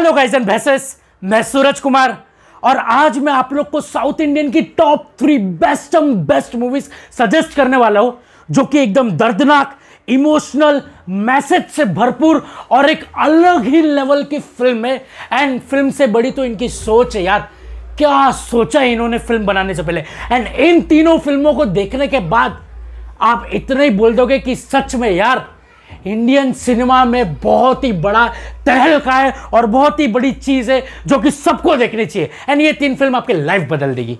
hello guys and भैसेस मैं सूरज कुमार और आज मैं आप लोग को साउथ इंडियन की top three best M best movies suggest करने वाला हूं जो कि एकदम दर्दनाक इमोशनल मैसेज से भरपूर और एक अलग ही लेवल की फिल्म है एंड फिल्म से बड़ी तो इनकी सोच है यार क्या सोचा है इन्होंने फिल्म बनाने से पहले एंड इन तीनों फिल्मों को देखने के बाद आप इतना ही बोल दोगे कि सच में यार इंडियन सिनेमा में बहुत ही बड़ा तहलका है और बहुत ही बड़ी चीज़ है जो कि सबको देखनी चाहिए एंड ये तीन फिल्म आपकी लाइफ बदल देगी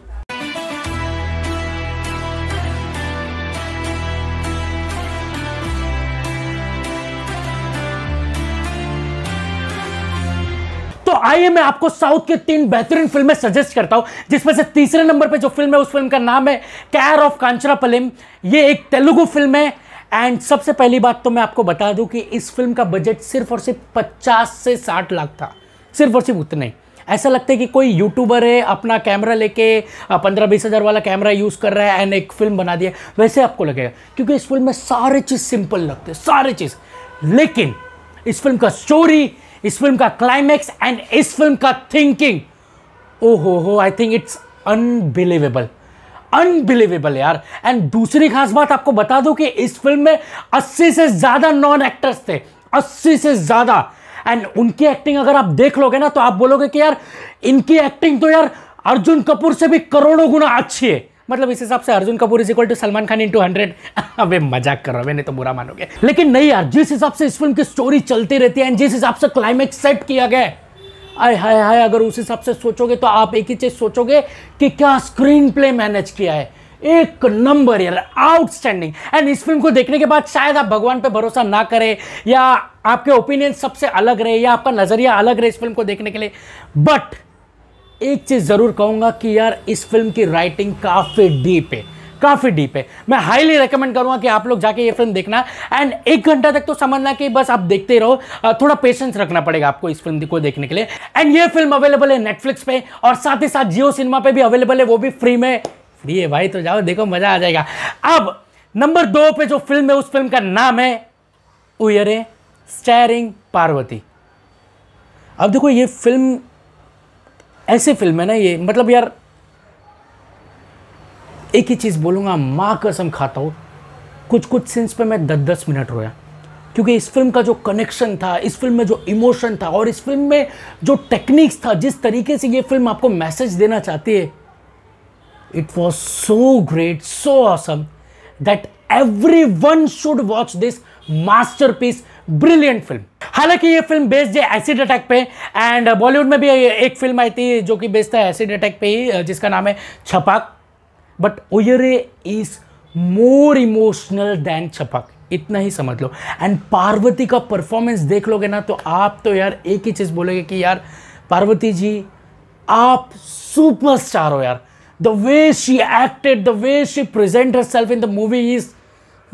तो आइए मैं आपको साउथ के तीन बेहतरीन फिल्में सजेस्ट करता हूं जिसमें से तीसरे नंबर पे जो फिल्म है उस फिल्म का नाम है कैर ऑफ कांचरा पलिम ये एक तेलुगु फिल्म है एंड सबसे पहली बात तो मैं आपको बता दूं कि इस फिल्म का बजट सिर्फ और सिर्फ पचास से साठ लाख था सिर्फ और सिर्फ उतना ही ऐसा लगता है कि कोई यूट्यूबर है अपना कैमरा लेके पंद्रह बीस हज़ार वाला कैमरा यूज़ कर रहा है एंड एक फिल्म बना दिया वैसे आपको लगेगा क्योंकि इस फिल्म में सारे चीज़ सिंपल लगते हैं सारे चीज़ लेकिन इस फिल्म का स्टोरी इस फिल्म का क्लाइमैक्स एंड इस फिल्म का थिंकिंग ओ हो हो I think it's unbelievable unbelievable यार एंड दूसरी खास बात आपको बता दूं कि इस फिल्म में 80 से ज़्यादा नॉन एक्टर्स थे 80 से ज़्यादा एंड उनकी एक्टिंग अगर आप देख लोगे ना तो आप बोलोगे कि यार इनकी एक्टिंग तो यार अर्जुन कपूर से भी करोड़ों गुना अच्छी है मतलब इस हिसाब से Arjun Kapoor is equal to Salman Khan in two hundred अब मजाक कर रहा मैंने तो बुरा मानोगे लेकिन नहीं यार जिस हिसाब से इस फिल्म की स्टोरी चलती रहती है एंड जिस हिसाब से क्लाइमेक्स सेट किया गया है आय हाय हाय अगर उस हिसाब से सोचोगे तो आप एक ही चीज़ सोचोगे कि क्या स्क्रीन प्ले मैनेज किया है एक नंबर यार आउटस्टैंडिंग एंड इस फिल्म को देखने के बाद शायद आप भगवान पे भरोसा ना करें या आपके ओपिनियन सबसे अलग रहे या आपका नज़रिया अलग रहे इस फिल्म को देखने के लिए बट एक चीज़ ज़रूर कहूंगा कि यार इस फिल्म की राइटिंग काफ़ी डीप है काफ़ी डीप है मैं हाईली रिकमेंड करूंगा कि आप लोग जाके ये फिल्म देखना एंड एक घंटा तक तो समझना कि बस आप देखते रहो थोड़ा पेशेंस रखना पड़ेगा आपको इस फिल्म को देखने के लिए एंड ये फिल्म अवेलेबल है नेटफ्लिक्स पे और साथ ही साथ जियो सिनेमा पे भी अवेलेबल है वो भी फ्री में फ्री है भाई तो जाओ देखो मज़ा आ जाएगा अब नंबर दो पे जो फिल्म है उस फिल्म का नाम है उयरे स्टैरिंग पार्वती अब देखो ये फिल्म ऐसी फिल्म है ना ये मतलब यार एक ही चीज़ बोलूँगा माँ कसम खाता हूँ कुछ कुछ सीन्स पे मैं दस दस मिनट रोया क्योंकि इस फिल्म का जो कनेक्शन था इस फिल्म में जो इमोशन था और इस फिल्म में जो टेक्निक्स था जिस तरीके से ये फिल्म आपको मैसेज देना चाहती है it was so great so awesome that everyone should watch this masterpiece brilliant film हालांकि ये फिल्म बेस्ड है एसिड अटैक पे एंड बॉलीवुड में भी एक फिल्म आई थी जो कि बेस्ड है एसिड अटैक पे ही जिसका नाम है Chhapaak but Uyare is more emotional than Chhapaak इतना ही समझ लो एंड पार्वती का परफॉर्मेंस देख लोगे ना तो आप तो यार एक ही चीज़ बोलोगे कि यार पार्वती जी आप सुपरस्टार हो यार the way she acted the way she present herself in the movie is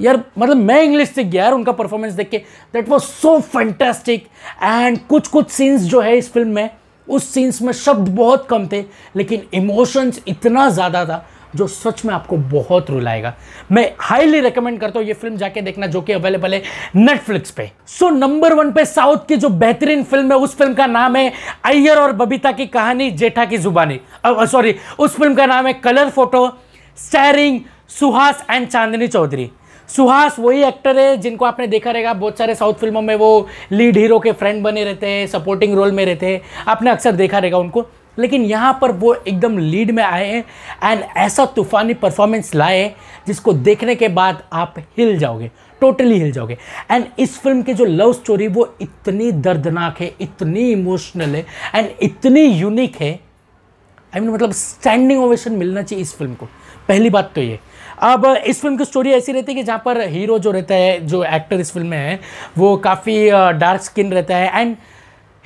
यार मतलब मैं इंग्लिश से गया यार उनका परफॉर्मेंस देख के that was so fantastic and कुछ कुछ सीन्स जो है इस फिल्म में उस सीन्स में शब्द बहुत कम थे लेकिन इमोशंस इतना ज़्यादा था जो सच में आपको बहुत रुलाएगा मैं हाईली रिकमेंड करता हूं ये फिल्म जाके देखना जो कि अवेलेबल है नेटफ्लिक्स पे सो नंबर वन पे साउथ की जो बेहतरीन फिल्म है उस फिल्म का नाम है अय्यर और बबीता की कहानी जेठा की जुबानी सॉरी उस फिल्म का नाम है Colour Photo starring Suhas and Chandini Chowdhary Suhas वही एक्टर है जिनको आपने देखा रहेगा बहुत सारे साउथ फिल्मों में वो लीड हीरो के फ्रेंड बने रहते हैं सपोर्टिंग रोल में रहते हैं आपने अक्सर देखा रहेगा उनको लेकिन यहाँ पर वो एकदम लीड में आए हैं एंड ऐसा तूफानी परफॉर्मेंस लाए जिसको देखने के बाद आप हिल जाओगे टोटली हिल जाओगे एंड इस फिल्म की जो लव स्टोरी वो इतनी दर्दनाक है इतनी इमोशनल है एंड इतनी यूनिक है आई I मीन mean, मतलब स्टैंडिंग ओवेशन मिलना चाहिए इस फिल्म को पहली बात तो ये अब इस फिल्म की स्टोरी ऐसी रहती है कि जहाँ पर हीरो जो रहता है जो एक्टर इस फिल्म में है वो काफ़ी डार्क स्किन रहता है एंड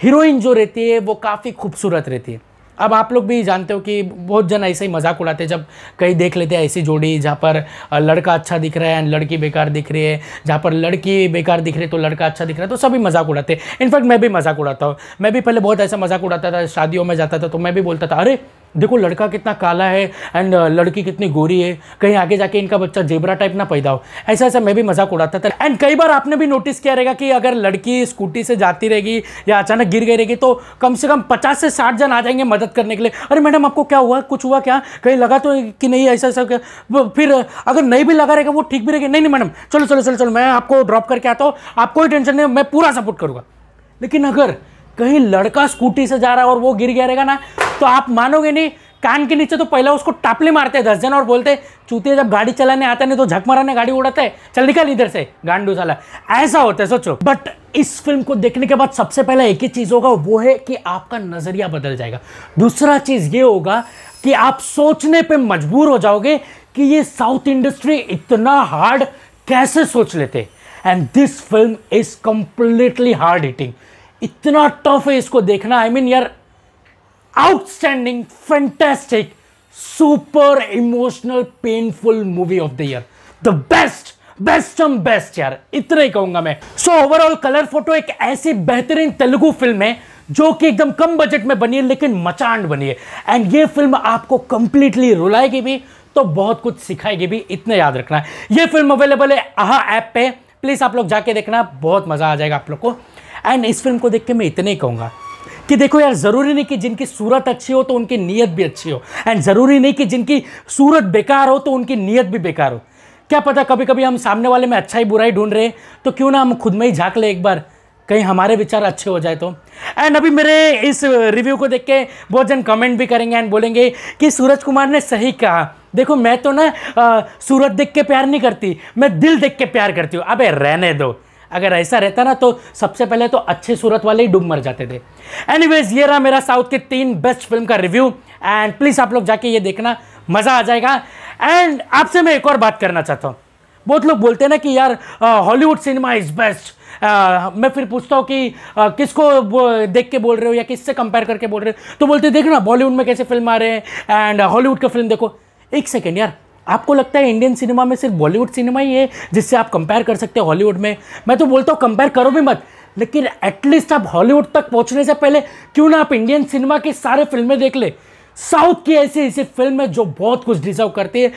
हीरोइन जो रहती है वो काफ़ी खूबसूरत रहती है अब आप लोग भी जानते हो कि बहुत जन ऐसे ही मजाक उड़ाते हैं जब कहीं देख लेते हैं ऐसी जोड़ी जहाँ पर लड़का अच्छा दिख रहा है लड़की बेकार दिख रही है जहाँ पर लड़की बेकार दिख रही है तो लड़का अच्छा दिख रहा है तो सभी मजाक उड़ाते हैं इनफैक्ट मैं भी मजाक उड़ाता हूँ मैं भी पहले बहुत ऐसा मजाक उड़ाता था शादियों में जाता था तो मैं भी बोलता था अरे देखो लड़का कितना काला है एंड uh, लड़की कितनी गोरी है कहीं आगे जाके इनका बच्चा जेबरा टाइप ना पैदा हो ऐसा ऐसा मैं भी मजाक उड़ाता था एंड कई बार आपने भी नोटिस किया रहेगा कि अगर लड़की स्कूटी से जाती रहेगी या अचानक गिर गई रहेगी तो कम से कम पचास से साठ जन आ जाएंगे मदद करने के लिए अरे मैडम आपको क्या हुआ कुछ हुआ क्या कहीं लगा तो कि नहीं ऐसा ऐसा फिर अगर नहीं भी लगा रहेगा वो ठीक भी रहेगी नहीं नहीं मैडम चलो चलो चलो चलो मैं आपको ड्रॉप करके आता हूँ आपको कोई टेंशन नहीं मैं पूरा सपोर्ट करूँगा लेकिन अगर कहीं लड़का स्कूटी से जा रहा है और वो गिर गया रहेगा ना तो आप मानोगे नहीं कान के नीचे तो पहला उसको टापले मारते हैं दस जन और बोलते चूतिया जब गाड़ी चलाने आता नहीं तो झक मराने गाड़ी उड़ाते चल निकल इधर से गांडू साला ऐसा होता है सोचो बट इस फिल्म को देखने के बाद सबसे पहला एक ही चीज़ होगा वो है कि आपका नज़रिया बदल जाएगा दूसरा चीज़ ये होगा कि आप सोचने पर मजबूर हो जाओगे कि ये साउथ इंडस्ट्री इतना हार्ड कैसे सोच लेते and this film is completely hard hitting इतना टफ है इसको देखना आई मीन यार outstanding fantastic super emotional painful movie of the year the best best M best यार इतना ही कहूंगा मैं सो ओवरऑल कलर फोटो एक ऐसी बेहतरीन तेलुगु फिल्म है जो कि एकदम कम बजट में बनी है लेकिन मचांड बनी है एंड ये फिल्म आपको कंप्लीटली रुलाएगी भी तो बहुत कुछ सिखाएगी भी इतना याद रखना है ये फिल्म अवेलेबल है आहा ऐप पे प्लीज़ आप लोग जाके देखना बहुत मज़ा आ जाएगा आप लोग को एंड इस फिल्म को देख के मैं इतने ही कहूँगा कि देखो यार ज़रूरी नहीं कि जिनकी सूरत अच्छी हो तो उनकी नीयत भी अच्छी हो एंड ज़रूरी नहीं कि जिनकी सूरत बेकार हो तो उनकी नीयत भी बेकार हो क्या पता कभी कभी हम सामने वाले में अच्छाई बुराई ढूंढ रहे हैं तो क्यों ना हम खुद में ही झाँक लें एक बार कहीं हमारे विचार अच्छे हो जाए तो एंड अभी मेरे इस रिव्यू को देख के बहुत जन कमेंट भी करेंगे एंड बोलेंगे कि सूरज कुमार ने सही कहा देखो मैं तो ना सूरत देख के प्यार नहीं करती मैं दिल देख के प्यार करती हूँ अबे रहने दो अगर ऐसा रहता ना तो सबसे पहले तो अच्छे सूरत वाले ही डूब मर जाते थे एनीवेज ये रहा मेरा साउथ के तीन बेस्ट फिल्म का रिव्यू एंड प्लीज़ आप लोग जाके ये देखना मज़ा आ जाएगा एंड आपसे मैं एक और बात करना चाहता हूँ बहुत लोग बोलते हैं ना कि यार Hollywood cinema is best ah, मैं फिर पूछता हूँ कि आ, किसको देख के बोल रहे हो या किससे कंपेयर करके बोल रहे हो तो बोलते देखो ना बॉलीवुड में कैसे फिल्म आ रहे हैं एंड हॉलीवुड का फिल्म देखो एक सेकेंड यार आपको लगता है इंडियन सिनेमा में सिर्फ बॉलीवुड सिनेमा ही है जिससे आप कंपेयर कर सकते हो हॉलीवुड में मैं तो बोलता हूँ कंपेयर करो भी मत लेकिन एटलीस्ट आप हॉलीवुड तक पहुँचने से पहले क्यों ना आप इंडियन सिनेमा की सारे फिल्में देख ले साउथ की ऐसी ऐसी फिल्म है जो बहुत कुछ डिजर्व करती है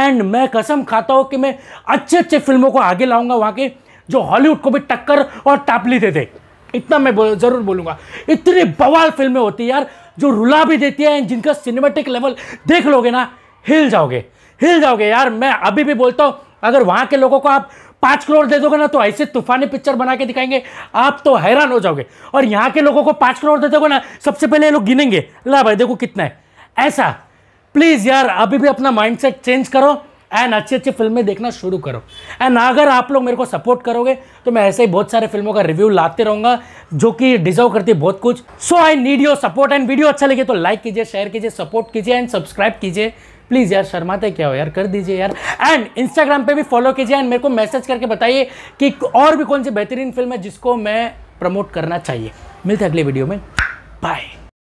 एंड मैं कसम खाता हूँ कि मैं अच्छे अच्छे फिल्मों को आगे लाऊंगा वहाँ के जो हॉलीवुड को भी टक्कर और टापली दे दे इतना मैं बोल, ज़रूर बोलूँगा इतनी बवाल फिल्में होती है यार जो रुला भी देती है जिनका सिनेमेटिक लेवल देख लोगे ना हिल जाओगे हिल जाओगे यार मैं अभी भी बोलता हूँ अगर वहाँ के लोगों को आप पाँच करोड़ दे दोगे ना तो ऐसे तूफानी पिक्चर बना के दिखाएंगे आप तो हैरान हो जाओगे और यहाँ के लोगों को पाँच करोड़ दे दोगे ना सबसे पहले ये लोग गिनेंगे ला भाई देखो कितना है ऐसा प्लीज़ यार अभी भी अपना माइंडसेट चेंज करो एंड अच्छी अच्छी फिल्में देखना शुरू करो एंड अगर आप लोग मेरे को सपोर्ट करोगे तो मैं ऐसे ही बहुत सारे फिल्मों का रिव्यू लाते रहूंगा जो कि डिजर्व करती है बहुत कुछ so I need your support and video अच्छा लगे तो लाइक कीजिए शेयर कीजिए सपोर्ट कीजिए एंड सब्सक्राइब कीजिए प्लीज़ यार शर्माते क्या हो यार कर दीजिए यार एंड इंस्टाग्राम पे भी फॉलो कीजिए एंड मेरे को मैसेज करके बताइए कि और भी कौन सी बेहतरीन फिल्म है जिसको मैं प्रमोट करना चाहिए मिलते अगले वीडियो में बाय